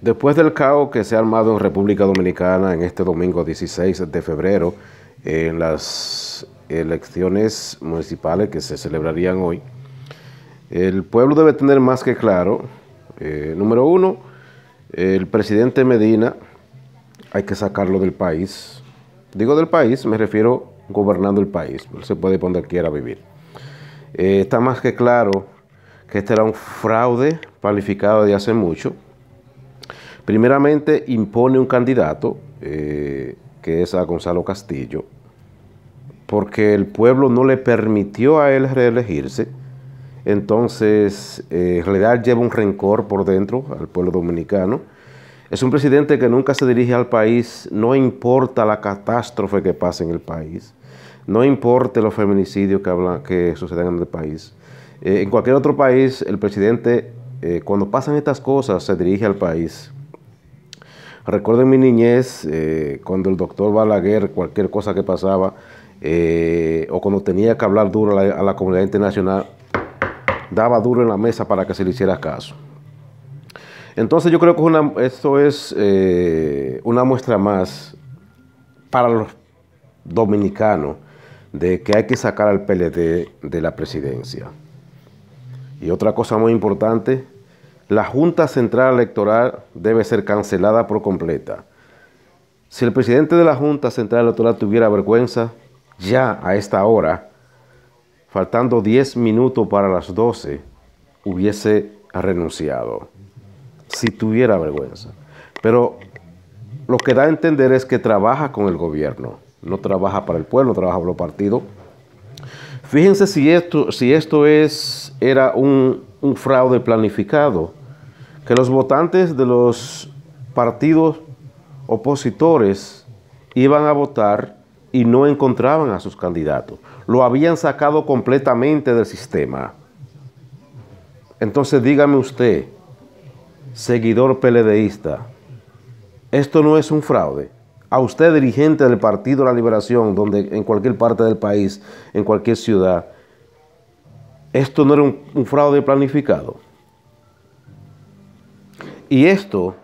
Después del caos que se ha armado en República Dominicana en este domingo 16 de febrero, en las elecciones municipales que se celebrarían hoy, el pueblo debe tener más que claro, eh, número uno, el presidente Medina hay que sacarlo del país. Digo del país, me refiero gobernando el país, se puede poner quiera vivir. Eh, está más que claro que este era un fraude planificado de hace mucho, Primeramente, impone un candidato, eh, que es a Gonzalo Castillo, porque el pueblo no le permitió a él reelegirse. Entonces, eh, en realidad lleva un rencor por dentro al pueblo dominicano. Es un presidente que nunca se dirige al país, no importa la catástrofe que pase en el país, no importa los feminicidios que, hablan, suceden en el país. Eh, en cualquier otro país, el presidente, cuando pasan estas cosas, se dirige al país Recuerdo en mi niñez, eh, cuando el doctor Balaguer, cualquier cosa que pasaba, eh, o cuando tenía que hablar duro a la, comunidad internacional, daba duro en la mesa para que se le hiciera caso. Entonces yo creo que esto es eh, una muestra más para los dominicanos de que hay que sacar al PLD de la presidencia. Y otra cosa muy importante, la Junta Central Electoral debe ser cancelada por completa. Si el presidente de la Junta Central Electoral tuviera vergüenza, ya a esta hora, faltando 10 minutos para las 12, hubiese renunciado. Si tuviera vergüenza. Pero lo que da a entender es que trabaja con el gobierno, no trabaja para el pueblo, trabaja para los partidos. Fíjense si esto, si esto es, era un, un fraude planificado, que los votantes de los partidos opositores iban a votar y no encontraban a sus candidatos. Lo habían sacado completamente del sistema. Entonces dígame usted, seguidor peledeísta, esto no es un fraude a usted dirigente del Partido de la Liberación, donde en cualquier parte del país, en cualquier ciudad, esto no era un, fraude planificado. Y esto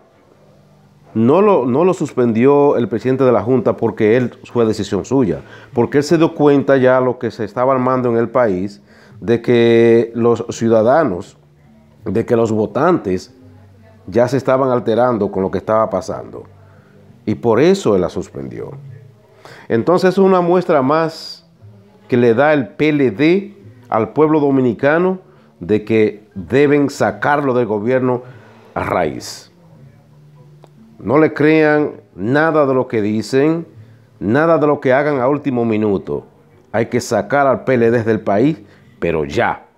no lo, no lo, suspendió el presidente de la Junta porque él fue decisión suya, porque él se dio cuenta ya lo que se estaba armando en el país, de que los ciudadanos, de que los votantes ya se estaban alterando con lo que estaba pasando. Y por eso él la suspendió. Entonces es una muestra más que le da el PLD al pueblo dominicano de que deben sacarlo del gobierno a raíz. No le crean nada de lo que dicen, nada de lo que hagan a último minuto. Hay que sacar al PLD del país, pero ya.